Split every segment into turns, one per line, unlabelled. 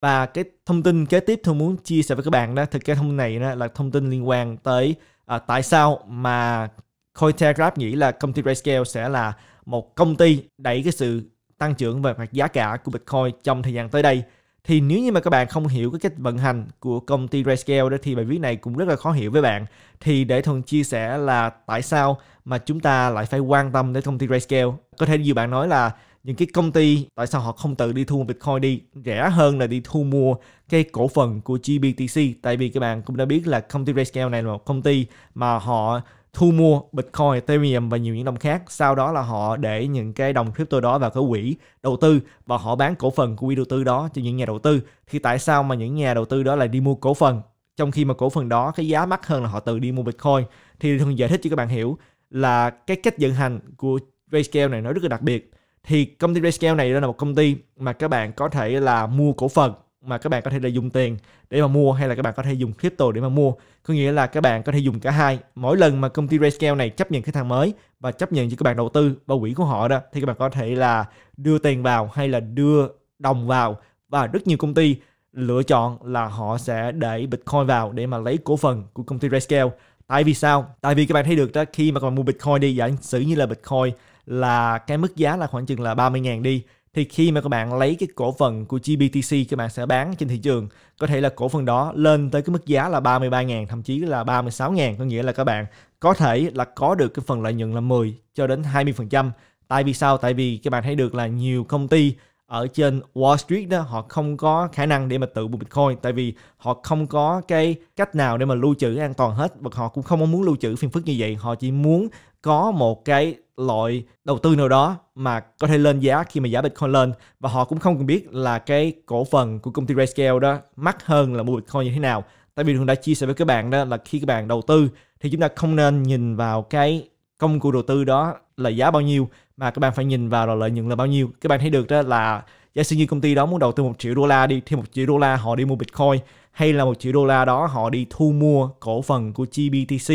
và cái thông tin kế tiếp tôi muốn chia sẻ với các bạn đó thực cái thông tin này đó là thông tin liên quan tới à, tại sao mà Cointelegraph nghĩ là công ty Grayscale sẽ là một công ty đẩy cái sự tăng trưởng về mặt giá cả của Bitcoin trong thời gian tới đây thì nếu như mà các bạn không hiểu cái cách vận hành của công ty Grayscale đó thì bài viết này cũng rất là khó hiểu với bạn thì để thuần chia sẻ là tại sao mà chúng ta lại phải quan tâm đến công ty Grayscale có thể nhiều bạn nói là những cái công ty tại sao họ không tự đi thu mua Bitcoin đi rẻ hơn là đi thu mua cái cổ phần của GBTC tại vì các bạn cũng đã biết là công ty RayScale này là một công ty mà họ thu mua Bitcoin, Ethereum và nhiều những đồng khác. Sau đó là họ để những cái đồng crypto đó vào cái quỹ đầu tư và họ bán cổ phần của quỹ đầu tư đó cho những nhà đầu tư. Thì tại sao mà những nhà đầu tư đó lại đi mua cổ phần trong khi mà cổ phần đó cái giá mắc hơn là họ tự đi mua Bitcoin? Thì thường giải thích cho các bạn hiểu là cái cách vận hành của RayScale này nó rất là đặc biệt thì công ty Rescale này đó là một công ty mà các bạn có thể là mua cổ phần mà các bạn có thể là dùng tiền để mà mua hay là các bạn có thể dùng crypto để mà mua có nghĩa là các bạn có thể dùng cả hai mỗi lần mà công ty Rescale này chấp nhận khách hàng mới và chấp nhận cho các bạn đầu tư vào quỹ của họ đó thì các bạn có thể là đưa tiền vào hay là đưa đồng vào và rất nhiều công ty lựa chọn là họ sẽ để Bitcoin vào để mà lấy cổ phần của công ty Rescale. tại vì sao tại vì các bạn thấy được đó khi mà các bạn mua Bitcoin đi giả sử như là Bitcoin là cái mức giá là khoảng chừng là 30.000 đi thì khi mà các bạn lấy cái cổ phần của GBTC các bạn sẽ bán trên thị trường có thể là cổ phần đó lên tới cái mức giá là 33.000 thậm chí là 36.000 có nghĩa là các bạn có thể là có được cái phần lợi nhuận là 10 cho đến 20% tại vì sao tại vì các bạn thấy được là nhiều công ty ở trên Wall Street đó họ không có khả năng để mà tự mua Bitcoin tại vì họ không có cái cách nào để mà lưu trữ an toàn hết và họ cũng không muốn lưu trữ phiền phức như vậy họ chỉ muốn có một cái loại đầu tư nào đó mà có thể lên giá khi mà giá Bitcoin lên và họ cũng không cần biết là cái cổ phần của công ty RayScale đó mắc hơn là mua Bitcoin như thế nào. Tại vì thường đã chia sẻ với các bạn đó là khi các bạn đầu tư thì chúng ta không nên nhìn vào cái công cụ đầu tư đó là giá bao nhiêu mà các bạn phải nhìn vào là lợi nhuận là bao nhiêu. Các bạn thấy được đó là giả sử như công ty đó muốn đầu tư một triệu đô la đi thì một triệu đô la họ đi mua Bitcoin hay là một triệu đô la đó họ đi thu mua cổ phần của GBTC.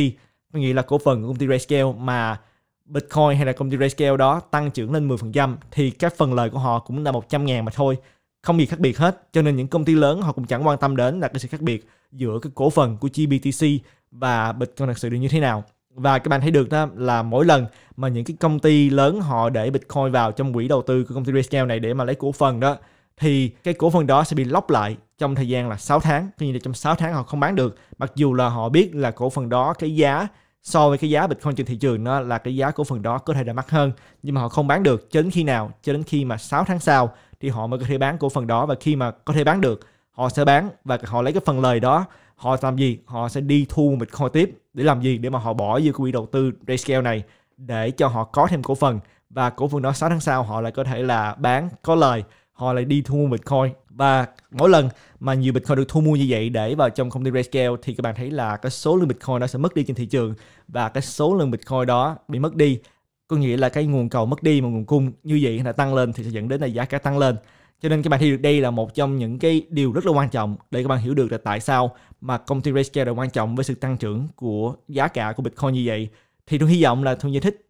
Có nghĩa là cổ phần của công ty RayScale mà Bitcoin hay là công ty Grayscale đó tăng trưởng lên 10% thì các phần lời của họ cũng là 100 ngàn mà thôi không gì khác biệt hết cho nên những công ty lớn họ cũng chẳng quan tâm đến là cái sự khác biệt giữa cái cổ phần của GBTC và Bitcoin thực sự được như thế nào và các bạn thấy được đó là mỗi lần mà những cái công ty lớn họ để Bitcoin vào trong quỹ đầu tư của công ty Grayscale này để mà lấy cổ phần đó thì cái cổ phần đó sẽ bị lóc lại trong thời gian là 6 tháng. Tuy nhiên là trong 6 tháng họ không bán được. Mặc dù là họ biết là cổ phần đó cái giá so với cái giá Bitcoin trên thị trường nó là cái giá cổ phần đó có thể đã mắc hơn nhưng mà họ không bán được cho đến khi nào cho đến khi mà 6 tháng sau thì họ mới có thể bán cổ phần đó và khi mà có thể bán được họ sẽ bán và họ lấy cái phần lời đó họ làm gì họ sẽ đi thu một Bitcoin tiếp để làm gì để mà họ bỏ vô quỹ đầu tư Rayscale này để cho họ có thêm cổ phần và cổ phần đó 6 tháng sau họ lại có thể là bán có lời họ lại đi thu mua Bitcoin và mỗi lần mà nhiều Bitcoin được thu mua như vậy để vào trong công ty Grayscale thì các bạn thấy là cái số lượng Bitcoin đó sẽ mất đi trên thị trường và cái số lượng Bitcoin đó bị mất đi có nghĩa là cái nguồn cầu mất đi mà nguồn cung như vậy là tăng lên thì sẽ dẫn đến là giá cả tăng lên cho nên các bạn thấy được đây là một trong những cái điều rất là quan trọng để các bạn hiểu được là tại sao mà công ty Grayscale là quan trọng với sự tăng trưởng của giá cả của Bitcoin như vậy thì tôi hy vọng là tôi giải thích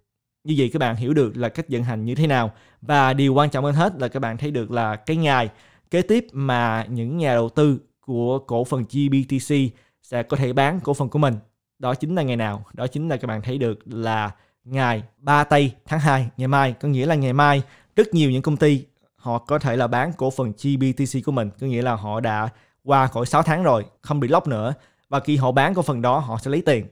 như vậy các bạn hiểu được là cách vận hành như thế nào và điều quan trọng hơn hết là các bạn thấy được là cái ngày kế tiếp mà những nhà đầu tư của cổ phần GBTC sẽ có thể bán cổ phần của mình đó chính là ngày nào đó chính là các bạn thấy được là ngày 3 tây tháng 2 ngày mai có nghĩa là ngày mai rất nhiều những công ty họ có thể là bán cổ phần GBTC của mình có nghĩa là họ đã qua khỏi 6 tháng rồi không bị lóc nữa và khi họ bán cổ phần đó họ sẽ lấy tiền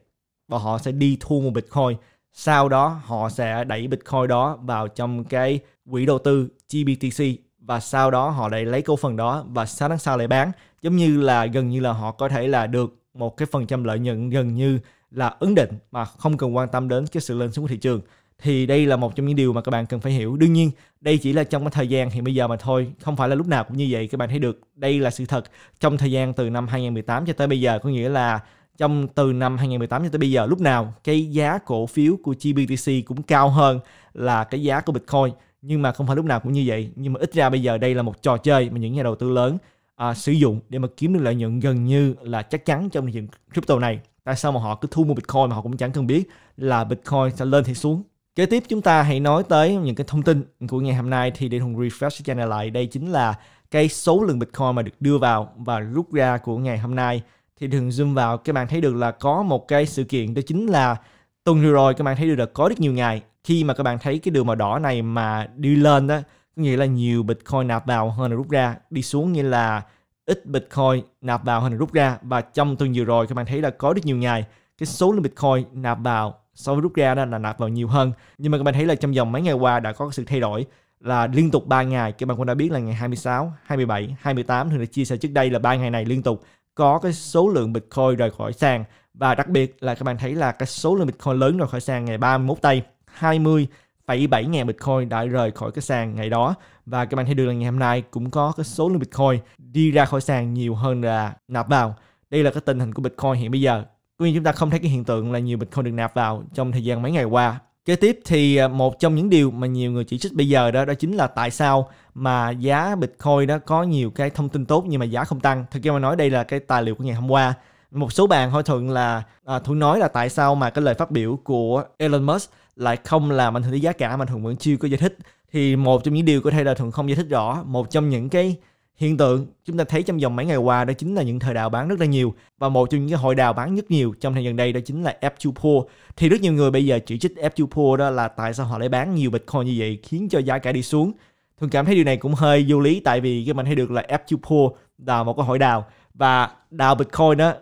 và họ sẽ đi thu mua Bitcoin sau đó họ sẽ đẩy Bitcoin đó vào trong cái quỹ đầu tư GBTC và sau đó họ lại lấy cổ phần đó và 6 tháng sau lại bán giống như là gần như là họ có thể là được một cái phần trăm lợi nhuận gần như là ấn định mà không cần quan tâm đến cái sự lên xuống của thị trường thì đây là một trong những điều mà các bạn cần phải hiểu đương nhiên đây chỉ là trong cái thời gian hiện bây giờ mà thôi không phải là lúc nào cũng như vậy các bạn thấy được đây là sự thật trong thời gian từ năm 2018 cho tới bây giờ có nghĩa là trong từ năm 2018 cho tới bây giờ lúc nào cái giá cổ phiếu của GBTC cũng cao hơn là cái giá của Bitcoin nhưng mà không phải lúc nào cũng như vậy nhưng mà ít ra bây giờ đây là một trò chơi mà những nhà đầu tư lớn à, sử dụng để mà kiếm được lợi nhuận gần như là chắc chắn trong thị trường crypto này tại sao mà họ cứ thu mua Bitcoin mà họ cũng chẳng cần biết là Bitcoin sẽ lên hay xuống Kế tiếp chúng ta hãy nói tới những cái thông tin của ngày hôm nay thì để Hùng refresh channel lại đây chính là cái số lượng Bitcoin mà được đưa vào và rút ra của ngày hôm nay thì đừng zoom vào các bạn thấy được là có một cái sự kiện đó chính là tuần vừa rồi các bạn thấy được là có rất nhiều ngày khi mà các bạn thấy cái đường màu đỏ này mà đi lên đó có nghĩa là nhiều bitcoin nạp vào hơn là rút ra đi xuống nghĩa là ít bitcoin nạp vào hơn là rút ra và trong tuần vừa rồi các bạn thấy là có rất nhiều ngày cái số lượng bitcoin nạp vào so với rút ra đó là nạp vào nhiều hơn nhưng mà các bạn thấy là trong vòng mấy ngày qua đã có sự thay đổi là liên tục 3 ngày các bạn cũng đã biết là ngày 26, 27, 28 Thì đã chia sẻ trước đây là ba ngày này liên tục có cái số lượng Bitcoin rời khỏi sàn và đặc biệt là các bạn thấy là cái số lượng Bitcoin lớn rời khỏi sàn ngày 31 tây 20,7 ngàn Bitcoin đã rời khỏi cái sàn ngày đó và các bạn thấy được là ngày hôm nay cũng có cái số lượng Bitcoin đi ra khỏi sàn nhiều hơn là nạp vào đây là cái tình hình của Bitcoin hiện bây giờ Tuy nhiên chúng ta không thấy cái hiện tượng là nhiều Bitcoin được nạp vào trong thời gian mấy ngày qua Kế tiếp thì à, một trong những điều mà nhiều người chỉ trích bây giờ đó đó chính là tại sao mà giá Bitcoin đó có nhiều cái thông tin tốt nhưng mà giá không tăng. Thực ra mà nói đây là cái tài liệu của ngày hôm qua. Một số bạn hỏi thuận là à, thuận nói là tại sao mà cái lời phát biểu của Elon Musk lại không làm ảnh hưởng tới giá cả mà thường vẫn chưa có giải thích. Thì một trong những điều có thể là thường không giải thích rõ, một trong những cái hiện tượng chúng ta thấy trong vòng mấy ngày qua đó chính là những thời đào bán rất là nhiều và một trong những cái hội đào bán nhất nhiều trong thời gian đây đó chính là F2Pool thì rất nhiều người bây giờ chỉ trích F2Pool đó là tại sao họ lại bán nhiều Bitcoin như vậy khiến cho giá cả đi xuống thường cảm thấy điều này cũng hơi vô lý tại vì cái mình thấy được là F2Pool là một cái hội đào và đào Bitcoin đó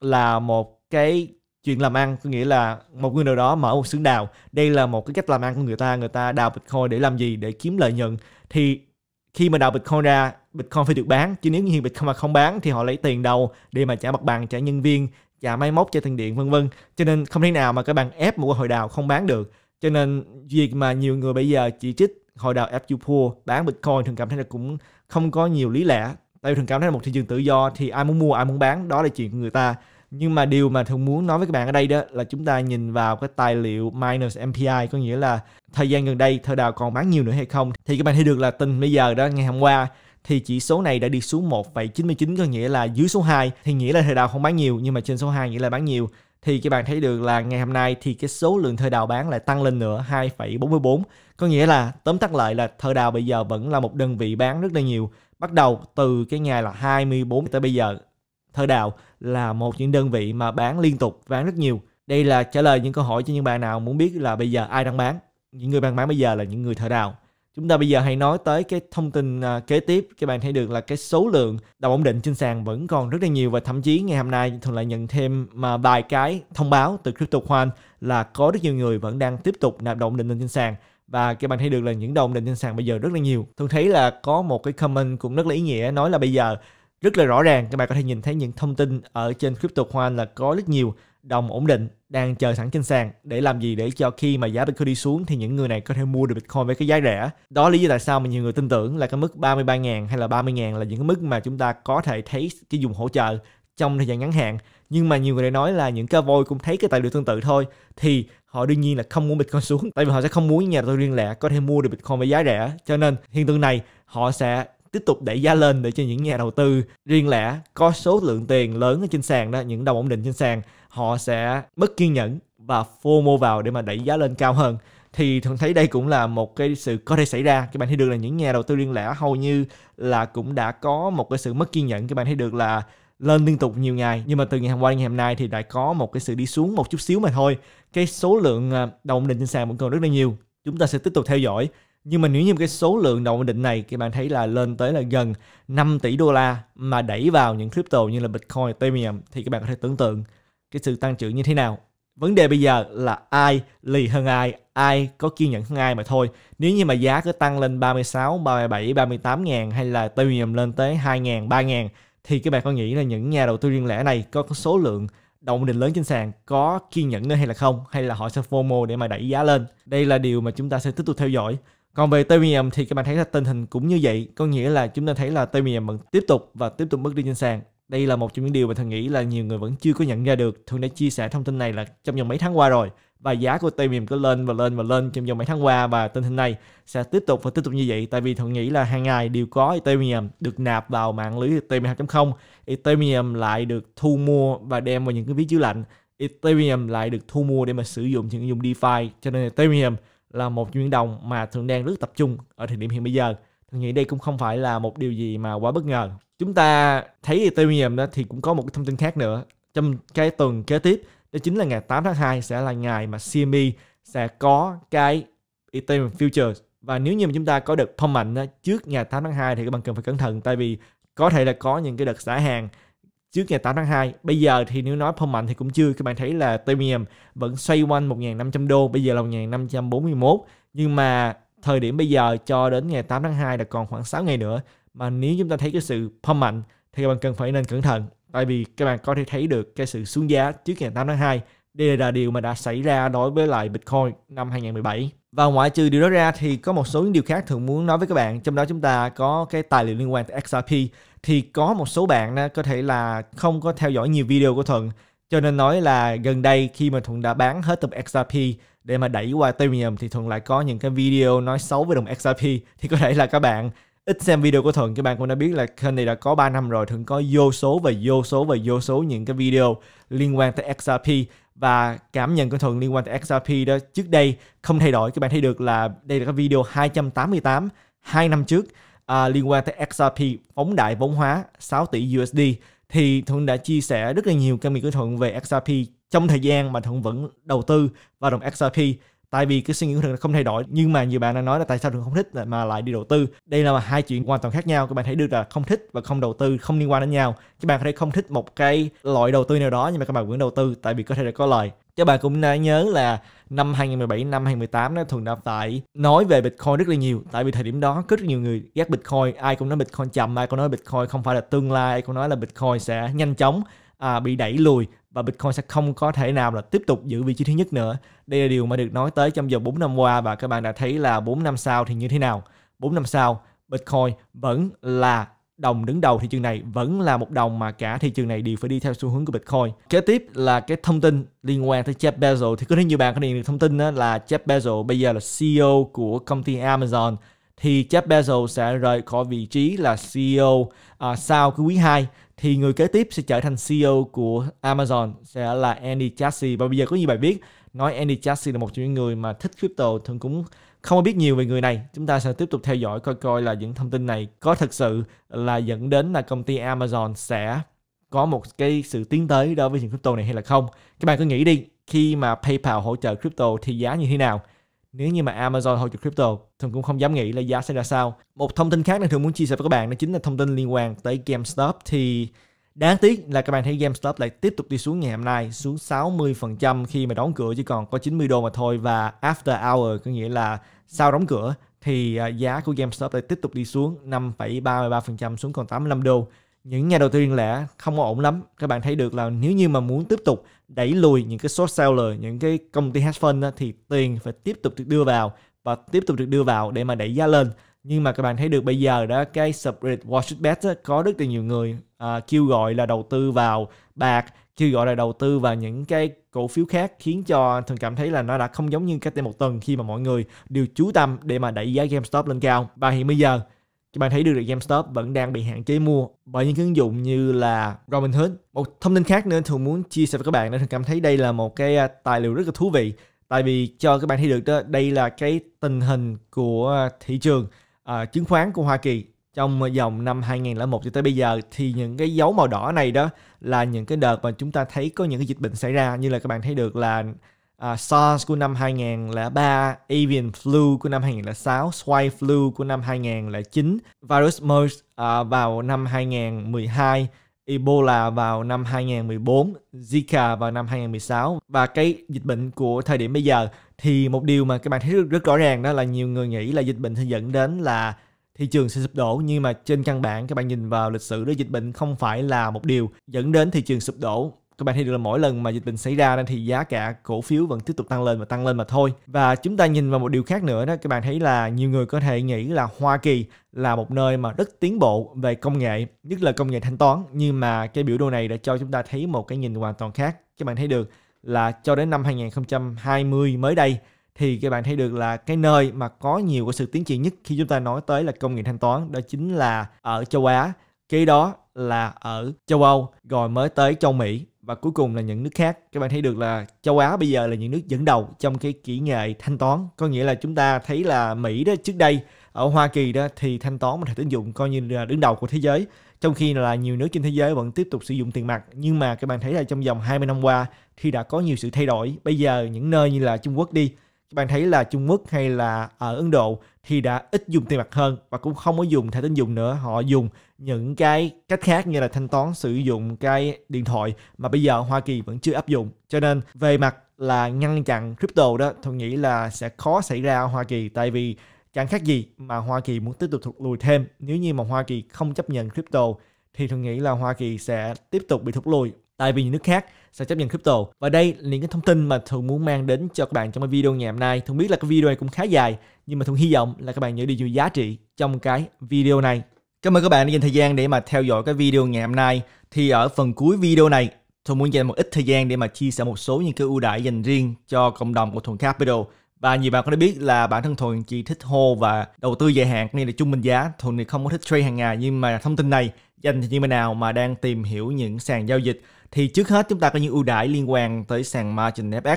là một cái chuyện làm ăn có nghĩa là một người nào đó mở một xưởng đào đây là một cái cách làm ăn của người ta người ta đào bitcoin để làm gì để kiếm lợi nhuận thì khi mà đào bitcoin ra Bitcoin phải được bán chứ nếu như Bitcoin mà không bán thì họ lấy tiền đầu để mà trả mặt bằng trả nhân viên trả máy móc trả tiền điện vân vân cho nên không thể nào mà các bạn ép một hội đào không bán được cho nên việc mà nhiều người bây giờ chỉ trích hội đào ép Poor bán Bitcoin thường cảm thấy là cũng không có nhiều lý lẽ tại vì thường cảm thấy là một thị trường tự do thì ai muốn mua ai muốn bán đó là chuyện của người ta nhưng mà điều mà thường muốn nói với các bạn ở đây đó là chúng ta nhìn vào cái tài liệu minus MPI có nghĩa là thời gian gần đây thời đào còn bán nhiều nữa hay không thì các bạn thấy được là tình bây giờ đó ngày hôm qua thì chỉ số này đã đi xuống 1,99 có nghĩa là dưới số 2 thì nghĩa là thời đào không bán nhiều nhưng mà trên số 2 nghĩa là bán nhiều thì các bạn thấy được là ngày hôm nay thì cái số lượng thời đào bán lại tăng lên nữa 2,44 có nghĩa là tóm tắt lại là thời đào bây giờ vẫn là một đơn vị bán rất là nhiều bắt đầu từ cái ngày là 24 tới bây giờ thời đào là một những đơn vị mà bán liên tục bán rất nhiều đây là trả lời những câu hỏi cho những bạn nào muốn biết là bây giờ ai đang bán những người đang bán bây giờ là những người thợ đào chúng ta bây giờ hãy nói tới cái thông tin à, kế tiếp các bạn thấy được là cái số lượng đồng ổn định trên sàn vẫn còn rất là nhiều và thậm chí ngày hôm nay thường lại nhận thêm mà vài cái thông báo từ CryptoQuant là có rất nhiều người vẫn đang tiếp tục nạp đồng ổn định lên trên sàn và các bạn thấy được là những đồng định trên sàn bây giờ rất là nhiều tôi thấy là có một cái comment cũng rất là ý nghĩa nói là bây giờ rất là rõ ràng các bạn có thể nhìn thấy những thông tin ở trên crypto khoan là có rất nhiều đồng ổn định đang chờ sẵn trên sàn để làm gì để cho khi mà giá Bitcoin đi xuống thì những người này có thể mua được Bitcoin với cái giá rẻ. Đó là lý do tại sao mà nhiều người tin tưởng là cái mức 33.000 hay là 30.000 là những cái mức mà chúng ta có thể thấy cái dùng hỗ trợ trong thời gian ngắn hạn. Nhưng mà nhiều người lại nói là những cái voi cũng thấy cái tài liệu tương tự thôi thì họ đương nhiên là không muốn Bitcoin xuống tại vì họ sẽ không muốn nhà đầu riêng lẻ có thể mua được Bitcoin với giá rẻ. Cho nên hiện tượng này họ sẽ tiếp tục đẩy giá lên để cho những nhà đầu tư riêng lẻ có số lượng tiền lớn ở trên sàn đó những đồng ổn định trên sàn họ sẽ mất kiên nhẫn và FOMO vào để mà đẩy giá lên cao hơn thì thường thấy đây cũng là một cái sự có thể xảy ra các bạn thấy được là những nhà đầu tư riêng lẻ hầu như là cũng đã có một cái sự mất kiên nhẫn các bạn thấy được là lên liên tục nhiều ngày nhưng mà từ ngày hôm qua đến ngày hôm nay thì đã có một cái sự đi xuống một chút xíu mà thôi cái số lượng à, đồng định trên sàn vẫn còn rất là nhiều chúng ta sẽ tiếp tục theo dõi nhưng mà nếu như cái số lượng đồng định này thì bạn thấy là lên tới là gần 5 tỷ đô la mà đẩy vào những crypto như là Bitcoin, Ethereum thì các bạn có thể tưởng tượng cái sự tăng trưởng như thế nào. Vấn đề bây giờ là ai lì hơn ai, ai có kiên nhẫn hơn ai mà thôi. Nếu như mà giá cứ tăng lên 36, 37, 38 ngàn hay là Ethereum lên tới 2 ngàn, 3 ngàn thì các bạn có nghĩ là những nhà đầu tư riêng lẻ này có số lượng đồng định lớn trên sàn có kiên nhẫn nữa hay là không hay là họ sẽ FOMO để mà đẩy giá lên đây là điều mà chúng ta sẽ tiếp tục theo dõi còn về Temium thì các bạn thấy là tình hình cũng như vậy có nghĩa là chúng ta thấy là Temium vẫn tiếp tục và tiếp tục bước đi trên sàn đây là một trong những điều mà thần nghĩ là nhiều người vẫn chưa có nhận ra được thường đã chia sẻ thông tin này là trong vòng mấy tháng qua rồi và giá của Temium cứ lên và lên và lên trong vòng mấy tháng qua và tình hình này sẽ tiếp tục và tiếp tục như vậy tại vì thường nghĩ là hàng ngày đều có Ethereum được nạp vào mạng lưới Ethereum 2.0 Ethereum lại được thu mua và đem vào những cái ví chứa lạnh Ethereum lại được thu mua để mà sử dụng những ứng dụng DeFi cho nên Ethereum là một nguyên đồng mà thượng đang rất tập trung ở thời điểm hiện bây giờ thì nghĩ đây cũng không phải là một điều gì mà quá bất ngờ chúng ta thấy Ethereum đó thì cũng có một cái thông tin khác nữa trong cái tuần kế tiếp đó chính là ngày 8 tháng 2 sẽ là ngày mà CME sẽ có cái Ethereum Futures và nếu như mà chúng ta có được thông mạnh đó, trước ngày 8 tháng 2 thì các bạn cần phải cẩn thận tại vì có thể là có những cái đợt xả hàng trước ngày 8 tháng 2. Bây giờ thì nếu nói không mạnh thì cũng chưa. Các bạn thấy là TMM vẫn xoay quanh 1.500 đô, bây giờ là 1.541. Nhưng mà thời điểm bây giờ cho đến ngày 8 tháng 2 là còn khoảng 6 ngày nữa. Mà nếu chúng ta thấy cái sự phong mạnh thì các bạn cần phải nên cẩn thận. Tại vì các bạn có thể thấy được cái sự xuống giá trước ngày 8 tháng 2. Đây là điều mà đã xảy ra đối với lại Bitcoin năm 2017. Và ngoại trừ điều đó ra thì có một số những điều khác thường muốn nói với các bạn. Trong đó chúng ta có cái tài liệu liên quan tới XRP thì có một số bạn có thể là không có theo dõi nhiều video của Thuận cho nên nói là gần đây khi mà Thuận đã bán hết tập XRP để mà đẩy qua Premium thì Thuận lại có những cái video nói xấu về đồng XRP thì có thể là các bạn ít xem video của Thuận các bạn cũng đã biết là kênh này đã có 3 năm rồi Thuận có vô số và vô số và vô số những cái video liên quan tới XRP và cảm nhận của Thuận liên quan tới XRP đó trước đây không thay đổi các bạn thấy được là đây là cái video 288 2 năm trước à, liên quan tới XRP phóng đại vốn hóa 6 tỷ USD thì Thuận đã chia sẻ rất là nhiều kinh nghiệm của Thuận về XRP trong thời gian mà Thuận vẫn đầu tư vào đồng XRP tại vì cái suy nghĩ của Thuận không thay đổi nhưng mà nhiều bạn đã nói là tại sao Thuận không thích mà lại đi đầu tư đây là hai chuyện hoàn toàn khác nhau các bạn thấy được là không thích và không đầu tư không liên quan đến nhau các bạn có thể không thích một cái loại đầu tư nào đó nhưng mà các bạn vẫn đầu tư tại vì có thể là có lời các bạn cũng nhớ là năm 2017 năm 2018 đó thường đạp tại nói về Bitcoin rất là nhiều tại vì thời điểm đó rất nhiều người ghét Bitcoin ai cũng nói Bitcoin chậm ai cũng nói Bitcoin không phải là tương lai ai cũng nói là Bitcoin sẽ nhanh chóng à, bị đẩy lùi và Bitcoin sẽ không có thể nào là tiếp tục giữ vị trí thứ nhất nữa. Đây là điều mà được nói tới trong giờ 4 năm qua và các bạn đã thấy là 4 năm sau thì như thế nào. 4 năm sau, Bitcoin vẫn là đồng đứng đầu thị trường này vẫn là một đồng mà cả thị trường này đều phải đi theo xu hướng của Bitcoin. Kế tiếp là cái thông tin liên quan tới Jeff Bezos thì có thể nhiều bạn có nhận được thông tin đó là Jeff Bezos bây giờ là CEO của công ty Amazon thì Jeff Bezos sẽ rời khỏi vị trí là CEO à, sau cái quý 2 thì người kế tiếp sẽ trở thành CEO của Amazon sẽ là Andy Jassy và bây giờ có nhiều bài viết nói Andy Jassy là một trong những người mà thích crypto thường cũng không có biết nhiều về người này chúng ta sẽ tiếp tục theo dõi coi coi là những thông tin này có thật sự là dẫn đến là công ty Amazon sẽ có một cái sự tiến tới đối với những crypto này hay là không các bạn cứ nghĩ đi khi mà PayPal hỗ trợ crypto thì giá như thế nào nếu như mà Amazon hỗ trợ crypto thì cũng không dám nghĩ là giá sẽ ra sao một thông tin khác đang thường muốn chia sẻ với các bạn đó chính là thông tin liên quan tới GameStop thì Đáng tiếc là các bạn thấy GameStop lại tiếp tục đi xuống ngày hôm nay, xuống 60% khi mà đóng cửa chỉ còn có 90 đô mà thôi và after hour có nghĩa là sau đóng cửa thì à, giá của GameStop lại tiếp tục đi xuống 5,33% xuống còn 85 đô. Những nhà đầu tư riêng lẻ không ổn lắm. Các bạn thấy được là nếu như mà muốn tiếp tục đẩy lùi những cái short seller, những cái công ty hedge fund thì tiền phải tiếp tục được đưa vào và tiếp tục được đưa vào để mà đẩy giá lên nhưng mà các bạn thấy được bây giờ đó cái subreddit Washbet có rất là nhiều người uh, kêu gọi là đầu tư vào bạc kêu gọi là đầu tư vào những cái cổ phiếu khác khiến cho thường cảm thấy là nó đã không giống như cách đây một tuần khi mà mọi người đều chú tâm để mà đẩy giá GameStop lên cao và hiện bây giờ các bạn thấy được là GameStop vẫn đang bị hạn chế mua bởi những ứng dụng như là Robinhood. Một thông tin khác nữa thường muốn chia sẻ với các bạn, nên cảm thấy đây là một cái à, tài liệu rất là thú vị. Tại vì cho các bạn thấy được đó, đây là cái tình hình của thị trường uh, chứng khoán của Hoa Kỳ trong dòng năm 2001 cho tới bây giờ thì những cái dấu màu đỏ này đó là những cái đợt mà chúng ta thấy có những cái dịch bệnh xảy ra như là các bạn thấy được là uh, SARS của năm 2003, avian flu của năm 2006, swine flu của năm 2009, virus MERS uh, vào năm 2012 Ebola vào năm 2014, Zika vào năm 2016 và cái dịch bệnh của thời điểm bây giờ thì một điều mà các bạn thấy rất, rất rõ ràng đó là nhiều người nghĩ là dịch bệnh sẽ dẫn đến là thị trường sẽ sụp đổ nhưng mà trên căn bản các bạn nhìn vào lịch sử đó dịch bệnh không phải là một điều dẫn đến thị trường sụp đổ các bạn thấy được là mỗi lần mà dịch bệnh xảy ra thì giá cả cổ phiếu vẫn tiếp tục tăng lên và tăng lên mà thôi và chúng ta nhìn vào một điều khác nữa đó các bạn thấy là nhiều người có thể nghĩ là Hoa Kỳ là một nơi mà rất tiến bộ về công nghệ nhất là công nghệ thanh toán nhưng mà cái biểu đồ này đã cho chúng ta thấy một cái nhìn hoàn toàn khác các bạn thấy được là cho đến năm 2020 mới đây thì các bạn thấy được là cái nơi mà có nhiều cái sự tiến triển nhất khi chúng ta nói tới là công nghệ thanh toán đó chính là ở châu Á kế đó là ở châu Âu rồi mới tới châu Mỹ và cuối cùng là những nước khác các bạn thấy được là châu Á bây giờ là những nước dẫn đầu trong cái kỹ nghệ thanh toán có nghĩa là chúng ta thấy là Mỹ đó trước đây ở Hoa Kỳ đó thì thanh toán và thẻ tín dụng coi như là đứng đầu của thế giới trong khi là nhiều nước trên thế giới vẫn tiếp tục sử dụng tiền mặt nhưng mà các bạn thấy là trong vòng 20 năm qua thì đã có nhiều sự thay đổi bây giờ những nơi như là Trung Quốc đi bạn thấy là Trung Quốc hay là ở ờ, Ấn Độ thì đã ít dùng tiền mặt hơn và cũng không có dùng thẻ tín dụng nữa họ dùng những cái cách khác như là thanh toán sử dụng cái điện thoại mà bây giờ Hoa Kỳ vẫn chưa áp dụng cho nên về mặt là ngăn chặn crypto đó tôi nghĩ là sẽ khó xảy ra ở Hoa Kỳ tại vì chẳng khác gì mà Hoa Kỳ muốn tiếp tục thụt lùi thêm nếu như mà Hoa Kỳ không chấp nhận crypto thì tôi nghĩ là Hoa Kỳ sẽ tiếp tục bị thụt lùi tại vì những nước khác sẽ chấp nhận crypto. Và đây là những cái thông tin mà Thuận muốn mang đến cho các bạn trong cái video ngày hôm nay. Thuận biết là cái video này cũng khá dài, nhưng mà Thuận hy vọng là các bạn nhớ điều nhiều giá trị trong cái video này. Cảm ơn các bạn đã dành thời gian để mà theo dõi cái video ngày hôm nay. Thì ở phần cuối video này, Thuận muốn dành một ít thời gian để mà chia sẻ một số những cái ưu đãi dành riêng cho cộng đồng của Thuận Capital. Và nhiều bạn có thể biết là bản thân Thuận chỉ thích hô và đầu tư dài hạn, nên là trung bình giá. Thuận thì không có thích trade hàng ngày, nhưng mà thông tin này dành cho những bạn nào mà đang tìm hiểu những sàn giao dịch thì trước hết chúng ta có những ưu đãi liên quan tới sàn margin FX.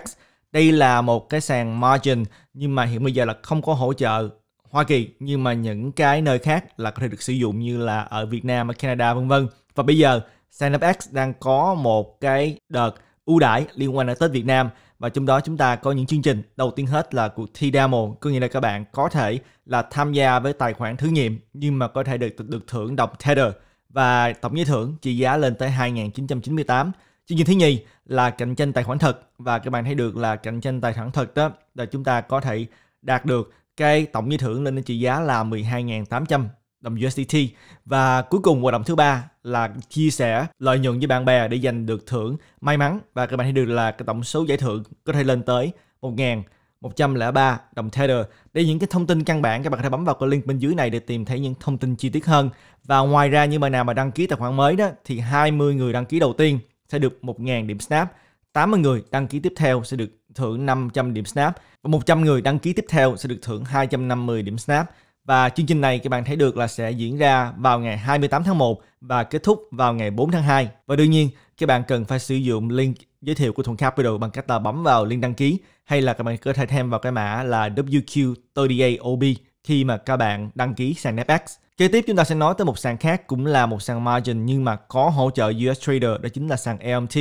Đây là một cái sàn margin nhưng mà hiện bây giờ là không có hỗ trợ Hoa Kỳ nhưng mà những cái nơi khác là có thể được sử dụng như là ở Việt Nam, ở Canada vân vân. Và bây giờ sàn FX đang có một cái đợt ưu đãi liên quan tới Việt Nam và trong đó chúng ta có những chương trình đầu tiên hết là cuộc thi demo có nghĩa là các bạn có thể là tham gia với tài khoản thử nghiệm nhưng mà có thể được được thưởng đồng Tether và tổng giải thưởng trị giá lên tới 2.998. Chương trình thứ nhì là cạnh tranh tài khoản thật và các bạn thấy được là cạnh tranh tài khoản thật đó là chúng ta có thể đạt được cái tổng giải thưởng lên đến trị giá là 12.800 đồng USDT và cuối cùng hoạt động thứ ba là chia sẻ lợi nhuận với bạn bè để giành được thưởng may mắn và các bạn thấy được là cái tổng số giải thưởng có thể lên tới 1.000 103 đồng Tether. Đây những cái thông tin căn bản các bạn có thể bấm vào cái link bên dưới này để tìm thấy những thông tin chi tiết hơn. Và ngoài ra như mà nào mà đăng ký tài khoản mới đó thì 20 người đăng ký đầu tiên sẽ được 1.000 điểm snap. 80 người đăng ký tiếp theo sẽ được thưởng 500 điểm snap và 100 người đăng ký tiếp theo sẽ được thưởng 250 điểm snap. Và chương trình này các bạn thấy được là sẽ diễn ra vào ngày 28 tháng 1 và kết thúc vào ngày 4 tháng 2. Và đương nhiên, các bạn cần phải sử dụng link giới thiệu của Thuận Capital bằng cách là bấm vào link đăng ký hay là các bạn có thể thêm vào cái mã là WQ38OB khi mà các bạn đăng ký sàn Napex. Kế tiếp chúng ta sẽ nói tới một sàn khác cũng là một sàn margin nhưng mà có hỗ trợ US Trader đó chính là sàn LMT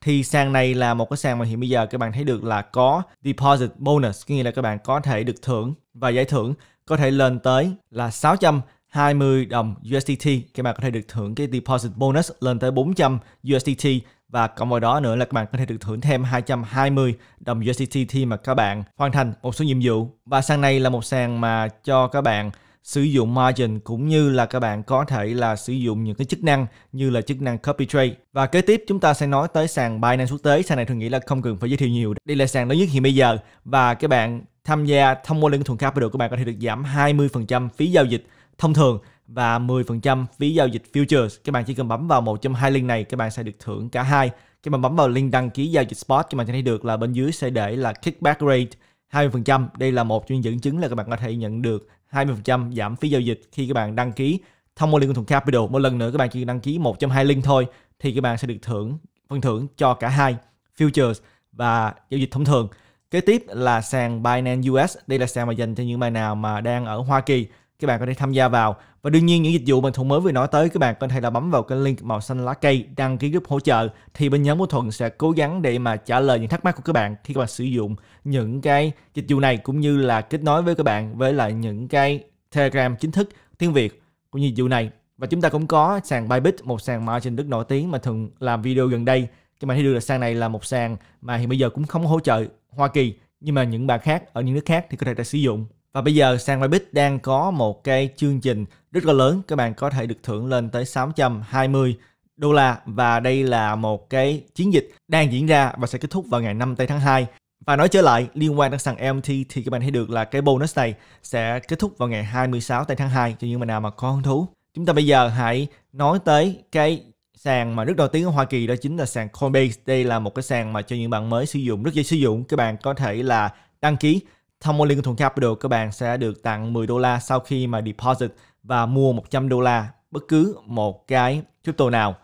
thì sàn này là một cái sàn mà hiện bây giờ các bạn thấy được là có deposit bonus có nghĩa là các bạn có thể được thưởng và giải thưởng có thể lên tới là 620 đồng USDT các bạn có thể được thưởng cái deposit bonus lên tới 400 USDT và cộng vào đó nữa là các bạn có thể được thưởng thêm 220 đồng USDT khi mà các bạn hoàn thành một số nhiệm vụ. Và sàn này là một sàn mà cho các bạn sử dụng margin cũng như là các bạn có thể là sử dụng những cái chức năng như là chức năng copy trade. Và kế tiếp chúng ta sẽ nói tới sàn Binance quốc tế. Sàn này tôi nghĩ là không cần phải giới thiệu nhiều. Đây là sàn lớn nhất hiện bây giờ và các bạn tham gia thông qua link thuần capital các bạn có thể được giảm 20% phí giao dịch thông thường và 10% phí giao dịch futures. Các bạn chỉ cần bấm vào một trong hai link này các bạn sẽ được thưởng cả hai. khi mà bấm vào link đăng ký giao dịch spot các bạn sẽ thấy được là bên dưới sẽ để là kickback rate 20%. Đây là một trong những dẫn chứng là các bạn có thể nhận được 20% giảm phí giao dịch khi các bạn đăng ký thông qua liên thuận capital. Một lần nữa các bạn chỉ đăng ký một trong hai link thôi thì các bạn sẽ được thưởng phần thưởng cho cả hai futures và giao dịch thông thường. Kế tiếp là sàn Binance US. Đây là sàn mà dành cho những bạn nào mà đang ở Hoa Kỳ các bạn có thể tham gia vào và đương nhiên những dịch vụ mình thuận mới vừa nói tới các bạn có thể là bấm vào cái link màu xanh lá cây đăng ký giúp hỗ trợ thì bên nhóm của thuận sẽ cố gắng để mà trả lời những thắc mắc của các bạn khi các bạn sử dụng những cái dịch vụ này cũng như là kết nối với các bạn với lại những cái telegram chính thức tiếng việt của dịch vụ này và chúng ta cũng có sàn Bybit một sàn mà trên Đức nổi tiếng mà thường làm video gần đây các bạn thấy được là sàn này là một sàn mà hiện bây giờ cũng không hỗ trợ Hoa Kỳ nhưng mà những bạn khác ở những nước khác thì có thể đã sử dụng và bây giờ sàn Bybit đang có một cái chương trình rất là lớn, các bạn có thể được thưởng lên tới 620 đô la và đây là một cái chiến dịch đang diễn ra và sẽ kết thúc vào ngày 5 tây tháng 2. Và nói trở lại liên quan đến sàn EMT thì các bạn thấy được là cái bonus này sẽ kết thúc vào ngày 26 tây tháng 2 cho những bạn nào mà có hứng thú. Chúng ta bây giờ hãy nói tới cái sàn mà rất đầu tiên ở Hoa Kỳ đó chính là sàn Coinbase. Đây là một cái sàn mà cho những bạn mới sử dụng rất dễ sử dụng. Các bạn có thể là đăng ký Thông qua liên thuận Capital, các bạn sẽ được tặng 10 đô la sau khi mà deposit và mua 100 đô la bất cứ một cái crypto nào.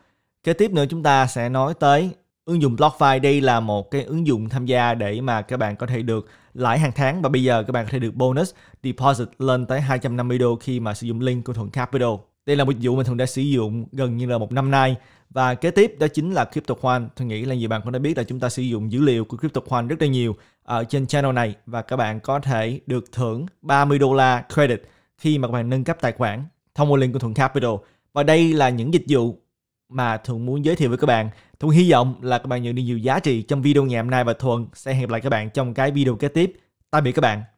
Kế tiếp nữa chúng ta sẽ nói tới ứng dụng BlockFi. Đây là một cái ứng dụng tham gia để mà các bạn có thể được lãi hàng tháng và bây giờ các bạn có thể được bonus deposit lên tới 250 đô khi mà sử dụng link của Thuận Capital. Đây là một dịch vụ mình thường đã sử dụng gần như là một năm nay và kế tiếp đó chính là CryptoQuant. Tôi nghĩ là nhiều bạn cũng đã biết là chúng ta sử dụng dữ liệu của CryptoQuant rất là nhiều ở trên channel này và các bạn có thể được thưởng 30 đô la credit khi mà các bạn nâng cấp tài khoản thông qua link của Thuận Capital. Và đây là những dịch vụ mà Thuận muốn giới thiệu với các bạn. Thuận hy vọng là các bạn nhận được nhiều giá trị trong video ngày hôm nay và Thuận sẽ hẹn gặp lại các bạn trong cái video kế tiếp. Tạm biệt các bạn.